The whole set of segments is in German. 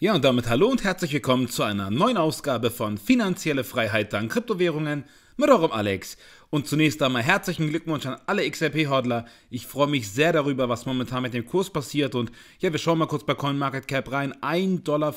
Ja, und damit hallo und herzlich willkommen zu einer neuen Ausgabe von Finanzielle Freiheit dank Kryptowährungen mit eurem Alex. Und zunächst einmal herzlichen Glückwunsch an alle XRP-Hodler. Ich freue mich sehr darüber, was momentan mit dem Kurs passiert. Und ja, wir schauen mal kurz bei CoinMarketCap rein. 1,40 Dollar.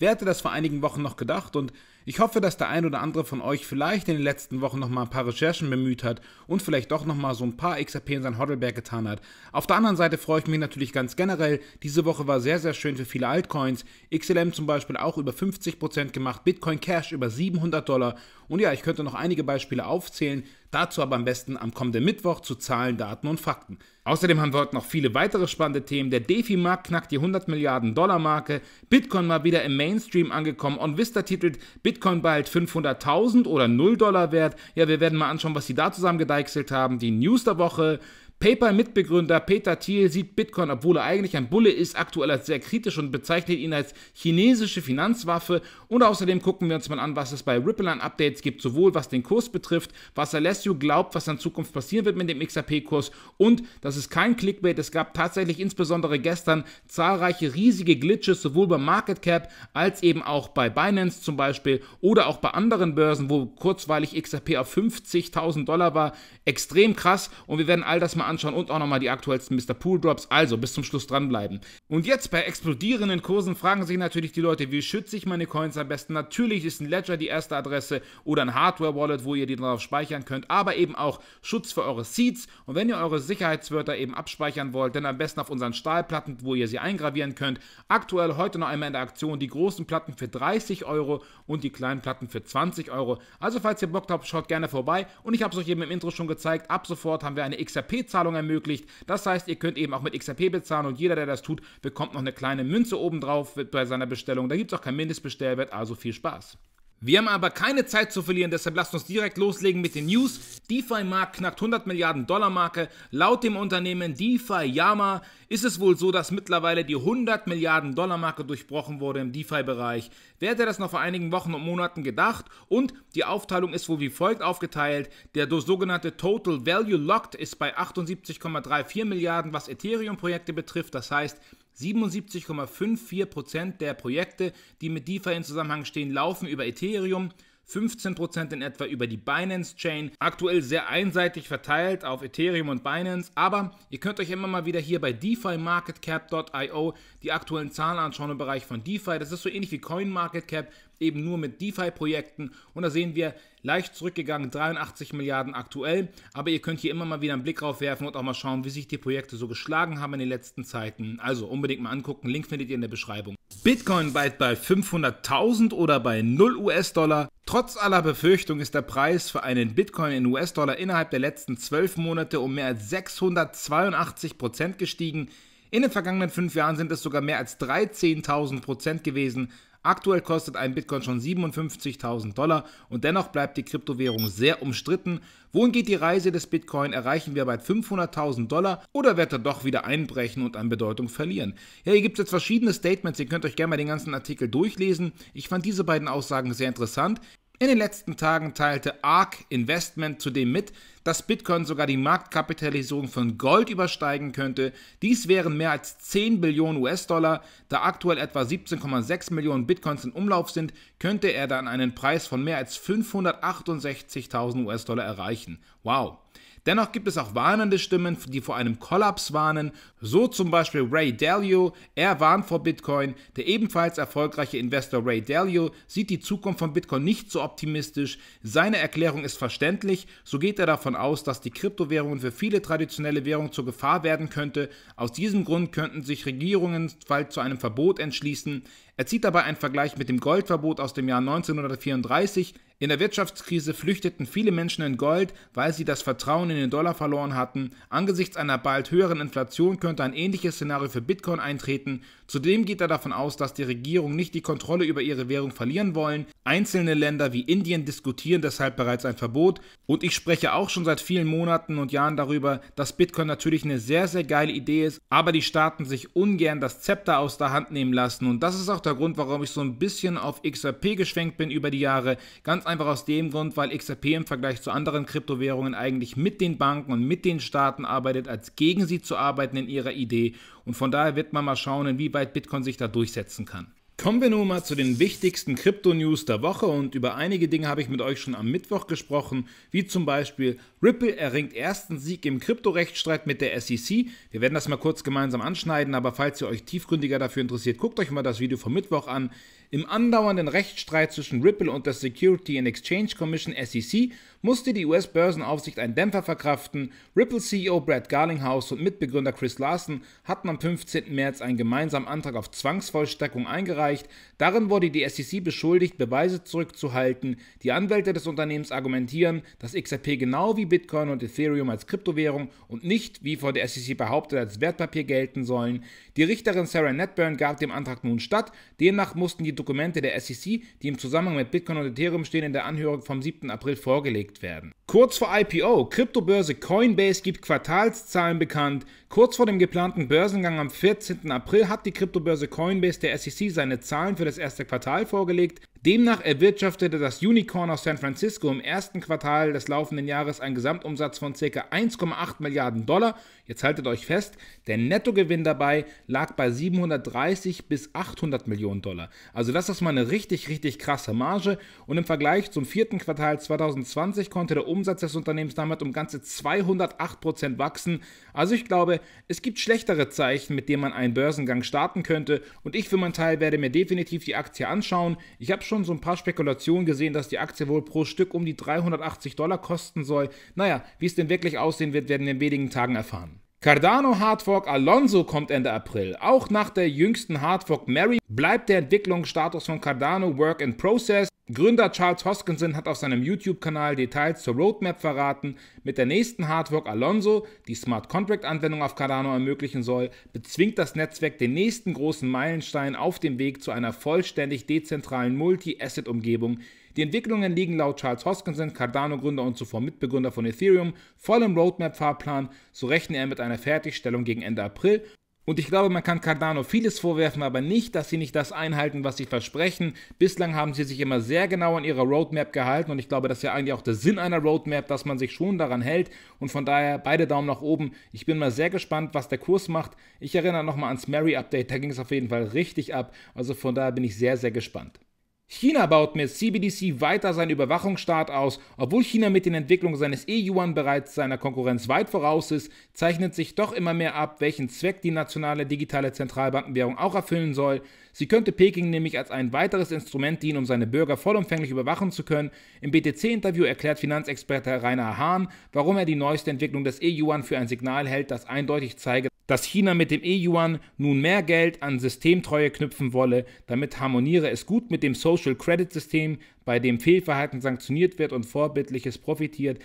Wer hätte das vor einigen Wochen noch gedacht? Und ich hoffe, dass der ein oder andere von euch vielleicht in den letzten Wochen nochmal ein paar Recherchen bemüht hat und vielleicht doch nochmal so ein paar XRP in sein Hoddelberg getan hat. Auf der anderen Seite freue ich mich natürlich ganz generell. Diese Woche war sehr, sehr schön für viele Altcoins. XLM zum Beispiel auch über 50% gemacht, Bitcoin Cash über 700 Dollar. Und ja, ich könnte noch einige Beispiele aufzählen. Dazu aber am besten am kommenden Mittwoch zu Zahlen, Daten und Fakten. Außerdem haben wir heute noch viele weitere spannende Themen. Der DeFi-Markt knackt die 100 Milliarden Dollar-Marke, Bitcoin mal wieder im Mainstream angekommen, OnVista titelt Bitcoin bald 500.000 oder 0 Dollar wert. Ja, wir werden mal anschauen, was sie da zusammen gedeichselt haben. Die News der Woche, PayPal-Mitbegründer Peter Thiel sieht Bitcoin, obwohl er eigentlich ein Bulle ist, aktuell als sehr kritisch und bezeichnet ihn als chinesische Finanzwaffe. Und außerdem gucken wir uns mal an, was es bei Ripple an Updates gibt, sowohl was den Kurs betrifft, was Alessio glaubt, was in Zukunft passieren wird mit dem XRP-Kurs. Und das ist kein Clickbait, es gab tatsächlich insbesondere gestern zahlreiche riesige Glitches, sowohl bei Market Cap als eben auch bei Binance zum Beispiel oder auch bei anderen Börsen, wo kurzweilig XRP auf 50.000 Dollar war. Extrem krass und wir werden all das mal nochmal anschauen und auch nochmal die aktuellsten Mr. Pool Drops. Also bis zum Schluss dranbleiben. Und jetzt bei explodierenden Kursen fragen sich natürlich die Leute, wie schütze ich meine Coins am besten? Natürlich ist ein Ledger die erste Adresse oder ein Hardware-Wallet, wo ihr die drauf speichern könnt, aber eben auch Schutz für eure Seeds. Und wenn ihr eure Sicherheitswörter eben abspeichern wollt, dann am besten auf unseren Stahlplatten, wo ihr sie eingravieren könnt. Aktuell heute noch einmal in der Aktion die großen Platten für 30 Euro und die kleinen Platten für 20 Euro. Also falls ihr Bock habt, schaut gerne vorbei. Und ich habe es euch eben im Intro schon gezeigt, ab sofort haben wir eine xrp zeit Auszahlung ermöglicht. Das heißt, ihr könnt eben auch mit XRP bezahlen und jeder, der das tut, bekommt noch eine kleine Münze obendrauf bei seiner Bestellung. Da gibt es auch kein Mindestbestellwert, also viel Spaß. Wir haben aber keine Zeit zu verlieren, deshalb lasst uns direkt loslegen mit den News. DeFi-Markt knackt 100 Milliarden Dollar Marke. Laut dem Unternehmen DeFi Yama ist es wohl so, dass mittlerweile die 100 Milliarden Dollar Marke durchbrochen wurde im DeFi-Bereich. Wer hätte das noch vor einigen Wochen und Monaten gedacht? Und die Aufteilung ist wohl wie folgt aufgeteilt. Der sogenannte Total Value Locked ist bei 78,34 Milliarden, was Ethereum-Projekte betrifft. Das heißt, 77,54% der Projekte, die mit DeFi in Zusammenhang stehen, laufen über Ethereum. 15% in etwa über die Binance Chain. Aktuell sehr einseitig verteilt auf Ethereum und Binance, aber ihr könnt euch immer mal wieder hier bei DeFiMarketCap.io die aktuellen Zahlen anschauen im Bereich von DeFi. Das ist so ähnlich wie CoinMarketCap, eben nur mit DeFi-Projekten. Und da sehen wir leicht zurückgegangen, 83 Milliarden aktuell. Aber ihr könnt hier immer mal wieder einen Blick drauf werfen und auch mal schauen, wie sich die Projekte so geschlagen haben in den letzten Zeiten. Also unbedingt mal angucken. Link findet ihr in der Beschreibung. Bitcoin bald bei 500.000 oder bei 0 US-Dollar. Trotz aller Befürchtung ist der Preis für einen Bitcoin in US-Dollar innerhalb der letzten zwölf Monate um mehr als 682 Prozent gestiegen. In den vergangenen fünf Jahren sind es sogar mehr als 13.000 Prozent gewesen, Aktuell kostet ein Bitcoin schon 57.000 Dollar und dennoch bleibt die Kryptowährung sehr umstritten. Wohin geht die Reise des Bitcoin? Erreichen wir bald 500.000 Dollar oder wird er doch wieder einbrechen und an Bedeutung verlieren? Ja, hier gibt es jetzt verschiedene Statements. Ihr könnt euch gerne mal den ganzen Artikel durchlesen. Ich fand diese beiden Aussagen sehr interessant. In den letzten Tagen teilte ARK Investment zudem mit, dass Bitcoin sogar die Marktkapitalisierung von Gold übersteigen könnte. Dies wären mehr als 10 Billionen US-Dollar. Da aktuell etwa 17,6 Millionen Bitcoins in Umlauf sind, könnte er dann einen Preis von mehr als 568.000 US-Dollar erreichen. Wow. Dennoch gibt es auch warnende Stimmen, die vor einem Kollaps warnen, so zum Beispiel Ray Dalio, er warnt vor Bitcoin. Der ebenfalls erfolgreiche Investor Ray Dalio sieht die Zukunft von Bitcoin nicht so optimistisch. Seine Erklärung ist verständlich, so geht er davon aus, dass die Kryptowährungen für viele traditionelle Währungen zur Gefahr werden könnte. Aus diesem Grund könnten sich Regierungen bald zu einem Verbot entschließen. Er zieht dabei einen Vergleich mit dem Goldverbot aus dem Jahr 1934. In der Wirtschaftskrise flüchteten viele Menschen in Gold, weil sie das Vertrauen in den Dollar verloren hatten. Angesichts einer bald höheren Inflation könnte ein ähnliches Szenario für Bitcoin eintreten. Zudem geht er davon aus, dass die Regierung nicht die Kontrolle über ihre Währung verlieren wollen. Einzelne Länder wie Indien diskutieren deshalb bereits ein Verbot. Und ich spreche auch schon seit vielen Monaten und Jahren darüber, dass Bitcoin natürlich eine sehr, sehr geile Idee ist, aber die Staaten sich ungern das Zepter aus der Hand nehmen lassen. Und das ist auch der Grund, warum ich so ein bisschen auf XRP geschwenkt bin über die Jahre. Ganz einfach aus dem Grund, weil XRP im Vergleich zu anderen Kryptowährungen eigentlich mit den Banken und mit den Staaten arbeitet, als gegen sie zu arbeiten in ihrer Idee. Und von daher wird man mal schauen, inwieweit Bitcoin sich da durchsetzen kann. Kommen wir nun mal zu den wichtigsten Krypto-News der Woche und über einige Dinge habe ich mit euch schon am Mittwoch gesprochen, wie zum Beispiel Ripple erringt ersten Sieg im Kryptorechtsstreit mit der SEC. Wir werden das mal kurz gemeinsam anschneiden, aber falls ihr euch tiefgründiger dafür interessiert, guckt euch mal das Video vom Mittwoch an. Im andauernden Rechtsstreit zwischen Ripple und der Security and Exchange Commission SEC musste die US-Börsenaufsicht einen Dämpfer verkraften. Ripple-CEO Brad Garlinghouse und Mitbegründer Chris Larsen hatten am 15. März einen gemeinsamen Antrag auf Zwangsvollstreckung eingereicht. Darin wurde die SEC beschuldigt, Beweise zurückzuhalten. Die Anwälte des Unternehmens argumentieren, dass XRP genau wie Bitcoin und Ethereum als Kryptowährung und nicht, wie von der SEC behauptet, als Wertpapier gelten sollen. Die Richterin Sarah Netburn gab dem Antrag nun statt. Demnach mussten die Dokumente der SEC, die im Zusammenhang mit Bitcoin und Ethereum stehen, in der Anhörung vom 7. April vorgelegt werden. Kurz vor IPO, Kryptobörse Coinbase gibt Quartalszahlen bekannt. Kurz vor dem geplanten Börsengang am 14. April hat die Kryptobörse Coinbase der SEC seine Zahlen für das erste Quartal vorgelegt. Demnach erwirtschaftete das Unicorn aus San Francisco im ersten Quartal des laufenden Jahres einen Gesamtumsatz von ca. 1,8 Milliarden Dollar Jetzt haltet euch fest, der Nettogewinn dabei lag bei 730 bis 800 Millionen Dollar. Also das ist mal eine richtig, richtig krasse Marge. Und im Vergleich zum vierten Quartal 2020 konnte der Umsatz des Unternehmens damit um ganze 208 Prozent wachsen. Also ich glaube, es gibt schlechtere Zeichen, mit denen man einen Börsengang starten könnte. Und ich für meinen Teil werde mir definitiv die Aktie anschauen. Ich habe schon so ein paar Spekulationen gesehen, dass die Aktie wohl pro Stück um die 380 Dollar kosten soll. Naja, wie es denn wirklich aussehen wird, werden wir in wenigen Tagen erfahren. Cardano Hardfork Alonso kommt Ende April. Auch nach der jüngsten Hardfork Mary bleibt der Entwicklungsstatus von Cardano Work in Process. Gründer Charles Hoskinson hat auf seinem YouTube-Kanal Details zur Roadmap verraten. Mit der nächsten Hardfork Alonso, die Smart Contract-Anwendung auf Cardano ermöglichen soll, bezwingt das Netzwerk den nächsten großen Meilenstein auf dem Weg zu einer vollständig dezentralen Multi-Asset-Umgebung, die Entwicklungen liegen laut Charles Hoskinson, Cardano-Gründer und zuvor Mitbegründer von Ethereum, voll im Roadmap-Fahrplan, so rechnet er mit einer Fertigstellung gegen Ende April und ich glaube, man kann Cardano vieles vorwerfen, aber nicht, dass sie nicht das einhalten, was sie versprechen. Bislang haben sie sich immer sehr genau an ihrer Roadmap gehalten und ich glaube, das ist ja eigentlich auch der Sinn einer Roadmap, dass man sich schon daran hält und von daher beide Daumen nach oben. Ich bin mal sehr gespannt, was der Kurs macht. Ich erinnere nochmal ans Mary Update, da ging es auf jeden Fall richtig ab. Also von daher bin ich sehr, sehr gespannt. China baut mit CBDC weiter seinen Überwachungsstaat aus. Obwohl China mit den Entwicklungen seines E-Yuan bereits seiner Konkurrenz weit voraus ist, zeichnet sich doch immer mehr ab, welchen Zweck die nationale digitale Zentralbankenwährung auch erfüllen soll. Sie könnte Peking nämlich als ein weiteres Instrument dienen, um seine Bürger vollumfänglich überwachen zu können. Im BTC-Interview erklärt Finanzexperte Rainer Hahn, warum er die neueste Entwicklung des E-Yuan für ein Signal hält, das eindeutig zeige, dass China mit dem E-Yuan nun mehr Geld an Systemtreue knüpfen wolle, damit harmoniere es gut mit dem Social Credit System, bei dem Fehlverhalten sanktioniert wird und Vorbildliches profitiert.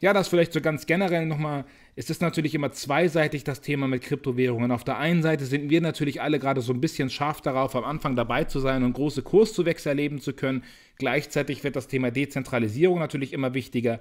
Ja, das vielleicht so ganz generell nochmal. Es ist natürlich immer zweiseitig das Thema mit Kryptowährungen. Auf der einen Seite sind wir natürlich alle gerade so ein bisschen scharf darauf, am Anfang dabei zu sein und große Kurszuwächse erleben zu können. Gleichzeitig wird das Thema Dezentralisierung natürlich immer wichtiger.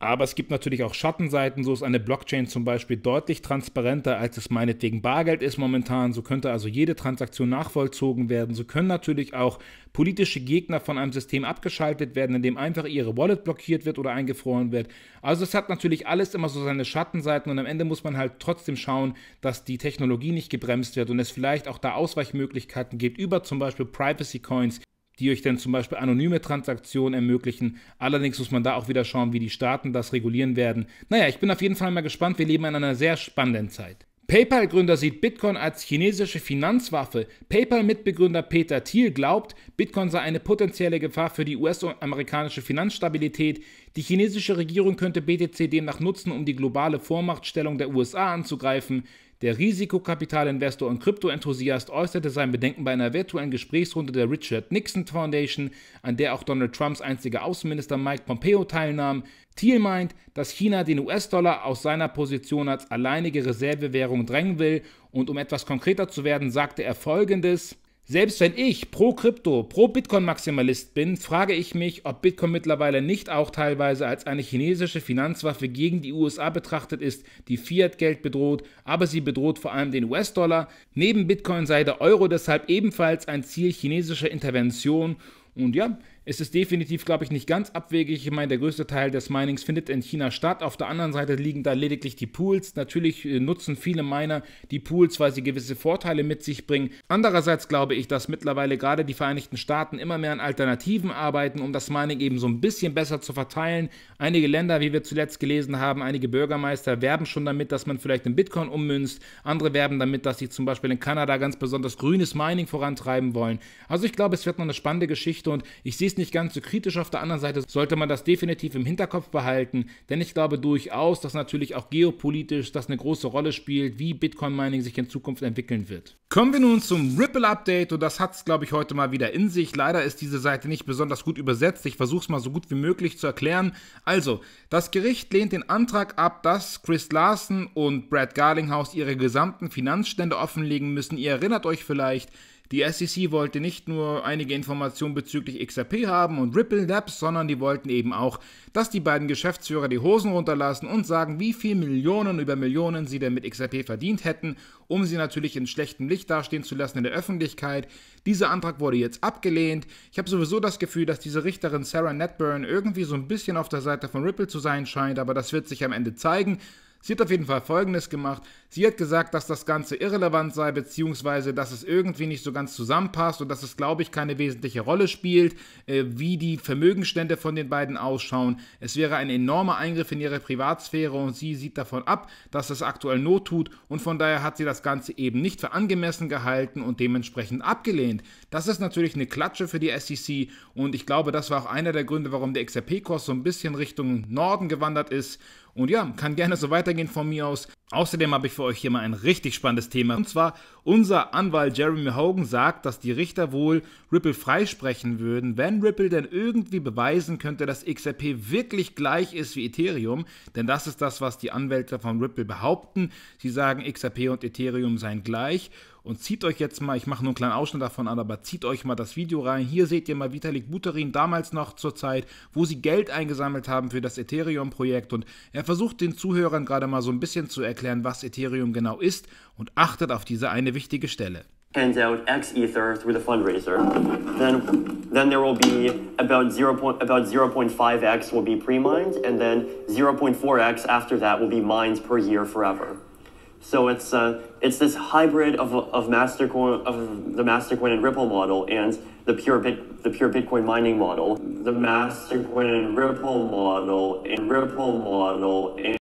Aber es gibt natürlich auch Schattenseiten. So ist eine Blockchain zum Beispiel deutlich transparenter, als es meinetwegen Bargeld ist momentan. So könnte also jede Transaktion nachvollzogen werden. So können natürlich auch politische Gegner von einem System abgeschaltet werden, indem einfach ihre Wallet blockiert wird oder eingefroren wird. Also es hat natürlich alles immer so seine Schattenseiten und am Ende muss man halt trotzdem schauen, dass die Technologie nicht gebremst wird und es vielleicht auch da Ausweichmöglichkeiten gibt über zum Beispiel Privacy Coins, die euch dann zum Beispiel anonyme Transaktionen ermöglichen. Allerdings muss man da auch wieder schauen, wie die Staaten das regulieren werden. Naja, ich bin auf jeden Fall mal gespannt. Wir leben in einer sehr spannenden Zeit. PayPal-Gründer sieht Bitcoin als chinesische Finanzwaffe. PayPal-Mitbegründer Peter Thiel glaubt, Bitcoin sei eine potenzielle Gefahr für die US-amerikanische Finanzstabilität. Die chinesische Regierung könnte BTC demnach nutzen, um die globale Vormachtstellung der USA anzugreifen. Der Risikokapitalinvestor und Kryptoenthusiast äußerte sein Bedenken bei einer virtuellen Gesprächsrunde der Richard Nixon Foundation, an der auch Donald Trumps einziger Außenminister Mike Pompeo teilnahm. Thiel meint, dass China den US-Dollar aus seiner Position als alleinige Reservewährung drängen will und um etwas konkreter zu werden, sagte er folgendes: selbst wenn ich pro Krypto, pro Bitcoin-Maximalist bin, frage ich mich, ob Bitcoin mittlerweile nicht auch teilweise als eine chinesische Finanzwaffe gegen die USA betrachtet ist, die Fiat-Geld bedroht, aber sie bedroht vor allem den US-Dollar. Neben Bitcoin sei der Euro deshalb ebenfalls ein Ziel chinesischer Intervention. Und ja, es ist definitiv, glaube ich, nicht ganz abwegig. Ich meine, der größte Teil des Minings findet in China statt. Auf der anderen Seite liegen da lediglich die Pools. Natürlich äh, nutzen viele Miner die Pools, weil sie gewisse Vorteile mit sich bringen. Andererseits glaube ich, dass mittlerweile gerade die Vereinigten Staaten immer mehr an Alternativen arbeiten, um das Mining eben so ein bisschen besser zu verteilen. Einige Länder, wie wir zuletzt gelesen haben, einige Bürgermeister werben schon damit, dass man vielleicht in Bitcoin ummünzt. Andere werben damit, dass sie zum Beispiel in Kanada ganz besonders grünes Mining vorantreiben wollen. Also ich glaube, es wird noch eine spannende Geschichte und ich sehe es nicht ganz so kritisch. Auf der anderen Seite sollte man das definitiv im Hinterkopf behalten, denn ich glaube durchaus, dass natürlich auch geopolitisch das eine große Rolle spielt, wie Bitcoin Mining sich in Zukunft entwickeln wird. Kommen wir nun zum Ripple Update und das hat es, glaube ich, heute mal wieder in sich. Leider ist diese Seite nicht besonders gut übersetzt. Ich versuche es mal so gut wie möglich zu erklären. Also, das Gericht lehnt den Antrag ab, dass Chris Larsen und Brad Garlinghouse ihre gesamten Finanzstände offenlegen müssen. Ihr erinnert euch vielleicht, die SEC wollte nicht nur einige Informationen bezüglich XRP haben und Ripple Labs, sondern die wollten eben auch, dass die beiden Geschäftsführer die Hosen runterlassen und sagen, wie viel Millionen über Millionen sie denn mit XRP verdient hätten, um sie natürlich in schlechtem Licht dastehen zu lassen in der Öffentlichkeit. Dieser Antrag wurde jetzt abgelehnt. Ich habe sowieso das Gefühl, dass diese Richterin Sarah Netburn irgendwie so ein bisschen auf der Seite von Ripple zu sein scheint, aber das wird sich am Ende zeigen. Sie hat auf jeden Fall Folgendes gemacht. Sie hat gesagt, dass das Ganze irrelevant sei, beziehungsweise dass es irgendwie nicht so ganz zusammenpasst und dass es, glaube ich, keine wesentliche Rolle spielt, äh, wie die Vermögenstände von den beiden ausschauen. Es wäre ein enormer Eingriff in ihre Privatsphäre und sie sieht davon ab, dass es aktuell Not tut und von daher hat sie das Ganze eben nicht für angemessen gehalten und dementsprechend abgelehnt. Das ist natürlich eine Klatsche für die SEC und ich glaube, das war auch einer der Gründe, warum der XRP-Kurs so ein bisschen Richtung Norden gewandert ist und ja, kann gerne so weitergehen von mir aus. Außerdem habe ich für euch hier mal ein richtig spannendes Thema. Und zwar, unser Anwalt Jeremy Hogan sagt, dass die Richter wohl Ripple freisprechen würden, wenn Ripple denn irgendwie beweisen könnte, dass XRP wirklich gleich ist wie Ethereum. Denn das ist das, was die Anwälte von Ripple behaupten. Sie sagen, XRP und Ethereum seien gleich. Und zieht euch jetzt mal, ich mache nur einen kleinen Ausschnitt davon an, aber zieht euch mal das Video rein. Hier seht ihr mal Vitalik Buterin damals noch zur Zeit, wo sie Geld eingesammelt haben für das Ethereum-Projekt. Und er versucht den Zuhörern gerade mal so ein bisschen zu erklären, was Ethereum genau ist und achtet auf diese eine wichtige Stelle. hands out X Ether through the fundraiser. Then, then there will be about zero point about zero point five X will be pre-mined, and then zero point four X after that will be mined per year forever. So it's uh, it's this hybrid of, of Mastercoin of the Mastercoin and Ripple model and the pure bit, the pure Bitcoin mining model, the Mastercoin and Ripple model and Ripple model and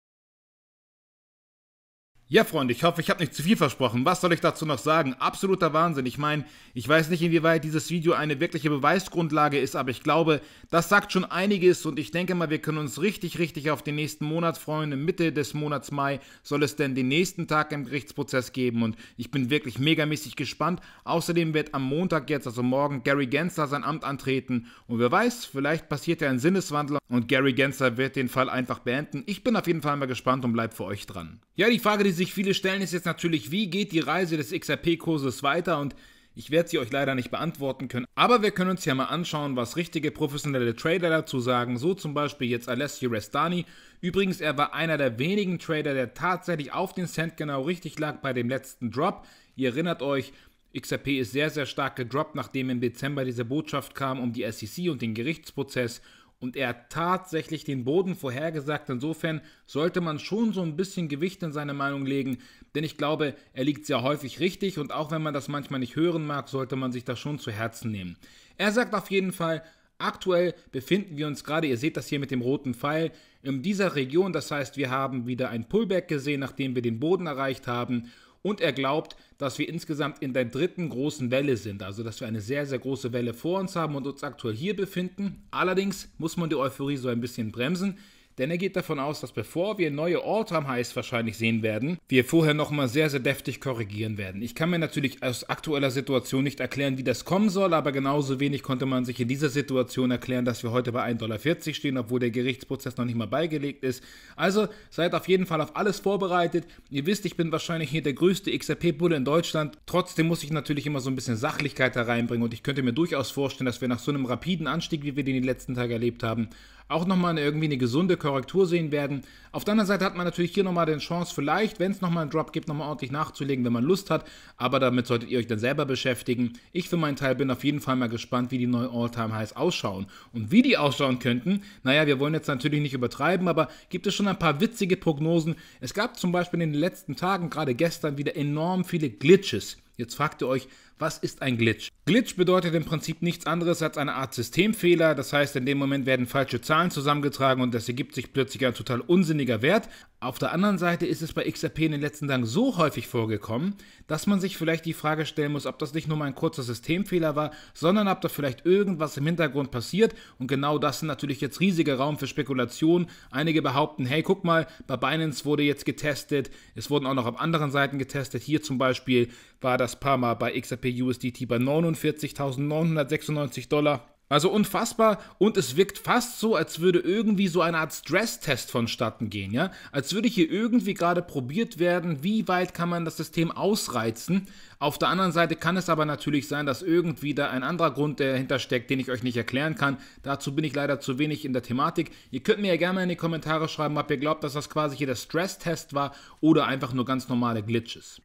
Ja, Freunde, ich hoffe, ich habe nicht zu viel versprochen. Was soll ich dazu noch sagen? Absoluter Wahnsinn. Ich meine, ich weiß nicht, inwieweit dieses Video eine wirkliche Beweisgrundlage ist, aber ich glaube, das sagt schon einiges und ich denke mal, wir können uns richtig, richtig auf den nächsten Monat freuen. Mitte des Monats Mai soll es denn den nächsten Tag im Gerichtsprozess geben und ich bin wirklich megamäßig gespannt. Außerdem wird am Montag jetzt, also morgen, Gary Gensler sein Amt antreten und wer weiß, vielleicht passiert ja ein Sinneswandel und Gary Gensler wird den Fall einfach beenden. Ich bin auf jeden Fall mal gespannt und bleib für euch dran. Ja, die Frage, die sich viele stellen, ist jetzt natürlich, wie geht die Reise des XRP-Kurses weiter und ich werde sie euch leider nicht beantworten können, aber wir können uns ja mal anschauen, was richtige professionelle Trader dazu sagen, so zum Beispiel jetzt Alessio Restani. Übrigens, er war einer der wenigen Trader, der tatsächlich auf den Cent genau richtig lag bei dem letzten Drop. Ihr erinnert euch, XRP ist sehr, sehr stark gedroppt, nachdem im Dezember diese Botschaft kam um die SEC und den Gerichtsprozess und er hat tatsächlich den Boden vorhergesagt. Insofern sollte man schon so ein bisschen Gewicht in seine Meinung legen, denn ich glaube, er liegt sehr häufig richtig und auch wenn man das manchmal nicht hören mag, sollte man sich das schon zu Herzen nehmen. Er sagt auf jeden Fall, Aktuell befinden wir uns gerade, ihr seht das hier mit dem roten Pfeil, in dieser Region. Das heißt, wir haben wieder ein Pullback gesehen, nachdem wir den Boden erreicht haben. Und er glaubt, dass wir insgesamt in der dritten großen Welle sind, also dass wir eine sehr, sehr große Welle vor uns haben und uns aktuell hier befinden. Allerdings muss man die Euphorie so ein bisschen bremsen denn er geht davon aus, dass bevor wir neue All-Time-Highs wahrscheinlich sehen werden, wir vorher nochmal sehr, sehr deftig korrigieren werden. Ich kann mir natürlich aus aktueller Situation nicht erklären, wie das kommen soll, aber genauso wenig konnte man sich in dieser Situation erklären, dass wir heute bei 1,40 Dollar stehen, obwohl der Gerichtsprozess noch nicht mal beigelegt ist. Also seid auf jeden Fall auf alles vorbereitet. Ihr wisst, ich bin wahrscheinlich hier der größte XRP-Bulle in Deutschland. Trotzdem muss ich natürlich immer so ein bisschen Sachlichkeit da reinbringen und ich könnte mir durchaus vorstellen, dass wir nach so einem rapiden Anstieg, wie wir den in den letzten Tagen erlebt haben, auch nochmal irgendwie eine gesunde Korrektur sehen werden. Auf der anderen Seite hat man natürlich hier nochmal den Chance, vielleicht, wenn es nochmal einen Drop gibt, nochmal ordentlich nachzulegen, wenn man Lust hat. Aber damit solltet ihr euch dann selber beschäftigen. Ich für meinen Teil bin auf jeden Fall mal gespannt, wie die neuen All-Time-Highs ausschauen. Und wie die ausschauen könnten, naja, wir wollen jetzt natürlich nicht übertreiben, aber gibt es schon ein paar witzige Prognosen. Es gab zum Beispiel in den letzten Tagen, gerade gestern, wieder enorm viele Glitches. Jetzt fragt ihr euch, was ist ein Glitch? Glitch bedeutet im Prinzip nichts anderes als eine Art Systemfehler. Das heißt, in dem Moment werden falsche Zahlen zusammengetragen und das ergibt sich plötzlich ein total unsinniger Wert. Auf der anderen Seite ist es bei XRP in den letzten Tagen so häufig vorgekommen, dass man sich vielleicht die Frage stellen muss, ob das nicht nur mal ein kurzer Systemfehler war, sondern ob da vielleicht irgendwas im Hintergrund passiert. Und genau das sind natürlich jetzt riesiger Raum für Spekulationen. Einige behaupten, hey, guck mal, bei Binance wurde jetzt getestet, es wurden auch noch auf anderen Seiten getestet. Hier zum Beispiel war das paar Mal bei XRP USDT bei 49.996 Dollar. Also unfassbar und es wirkt fast so, als würde irgendwie so eine Art Stresstest vonstatten gehen, ja? Als würde hier irgendwie gerade probiert werden, wie weit kann man das System ausreizen. Auf der anderen Seite kann es aber natürlich sein, dass irgendwie da ein anderer Grund dahinter steckt, den ich euch nicht erklären kann. Dazu bin ich leider zu wenig in der Thematik. Ihr könnt mir ja gerne mal in die Kommentare schreiben, ob ihr glaubt, dass das quasi hier der Stresstest war oder einfach nur ganz normale Glitches.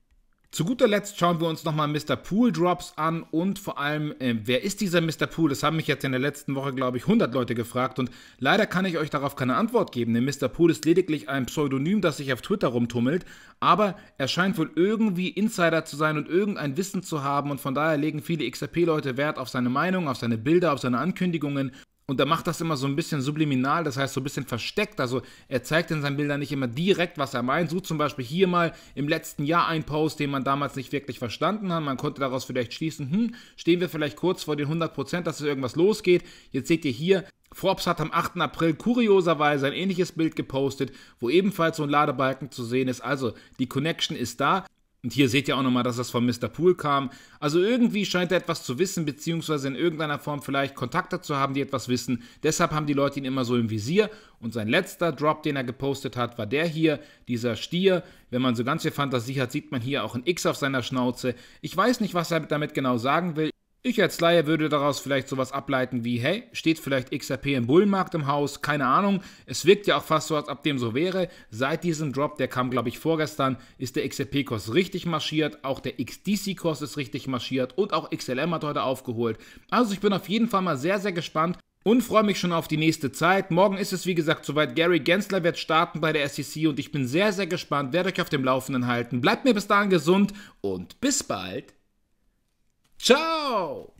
Zu guter Letzt schauen wir uns nochmal Mr. Pool Drops an und vor allem, äh, wer ist dieser Mr. Pool? Das haben mich jetzt in der letzten Woche, glaube ich, 100 Leute gefragt und leider kann ich euch darauf keine Antwort geben, denn Mr. Pool ist lediglich ein Pseudonym, das sich auf Twitter rumtummelt, aber er scheint wohl irgendwie Insider zu sein und irgendein Wissen zu haben und von daher legen viele XRP-Leute Wert auf seine Meinung, auf seine Bilder, auf seine Ankündigungen und er macht das immer so ein bisschen subliminal, das heißt so ein bisschen versteckt. Also er zeigt in seinen Bildern nicht immer direkt, was er meint. So zum Beispiel hier mal im letzten Jahr ein Post, den man damals nicht wirklich verstanden hat. Man konnte daraus vielleicht schließen, hm, stehen wir vielleicht kurz vor den 100%, dass es irgendwas losgeht. Jetzt seht ihr hier, Forbes hat am 8. April kurioserweise ein ähnliches Bild gepostet, wo ebenfalls so ein Ladebalken zu sehen ist. Also die Connection ist da. Und hier seht ihr auch nochmal, dass das von Mr. Pool kam. Also irgendwie scheint er etwas zu wissen, beziehungsweise in irgendeiner Form vielleicht Kontakte zu haben, die etwas wissen. Deshalb haben die Leute ihn immer so im Visier. Und sein letzter Drop, den er gepostet hat, war der hier, dieser Stier. Wenn man so ganz viel Fantasie hat, sieht man hier auch ein X auf seiner Schnauze. Ich weiß nicht, was er damit genau sagen will. Ich als Laie würde daraus vielleicht sowas ableiten wie, hey, steht vielleicht XRP im Bullenmarkt im Haus, keine Ahnung, es wirkt ja auch fast so, als ob dem so wäre. Seit diesem Drop, der kam glaube ich vorgestern, ist der XRP-Kurs richtig marschiert, auch der XDC-Kurs ist richtig marschiert und auch XLM hat heute aufgeholt. Also ich bin auf jeden Fall mal sehr, sehr gespannt, und freue mich schon auf die nächste Zeit. Morgen ist es wie gesagt soweit. Gary Gensler wird starten bei der SEC und ich bin sehr, sehr gespannt. Werde euch auf dem Laufenden halten. Bleibt mir bis dahin gesund und bis bald. Tchau!